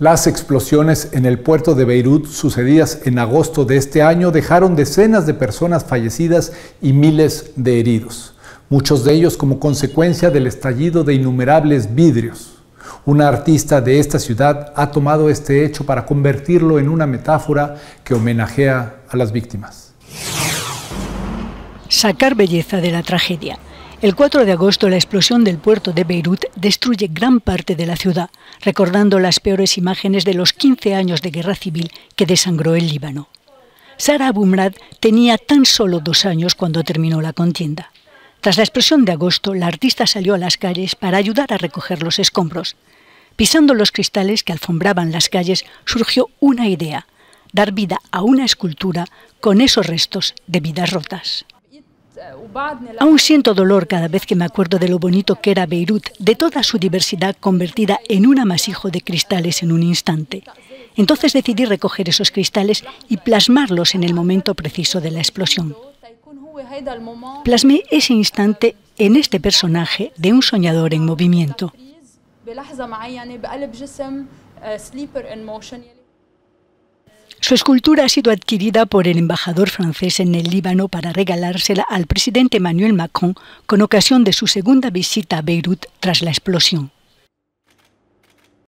Las explosiones en el puerto de Beirut sucedidas en agosto de este año dejaron decenas de personas fallecidas y miles de heridos, muchos de ellos como consecuencia del estallido de innumerables vidrios. Una artista de esta ciudad ha tomado este hecho para convertirlo en una metáfora que homenajea a las víctimas. Sacar belleza de la tragedia. El 4 de agosto la explosión del puerto de Beirut destruye gran parte de la ciudad, recordando las peores imágenes de los 15 años de guerra civil que desangró el Líbano. Sara Abumrad tenía tan solo dos años cuando terminó la contienda. Tras la explosión de agosto, la artista salió a las calles para ayudar a recoger los escombros. Pisando los cristales que alfombraban las calles, surgió una idea, dar vida a una escultura con esos restos de vidas rotas. Aún siento dolor cada vez que me acuerdo de lo bonito que era Beirut, de toda su diversidad convertida en un amasijo de cristales en un instante. Entonces decidí recoger esos cristales y plasmarlos en el momento preciso de la explosión. Plasmé ese instante en este personaje de un soñador en movimiento. Su escultura ha sido adquirida por el embajador francés en el Líbano para regalársela al presidente Emmanuel Macron con ocasión de su segunda visita a Beirut tras la explosión.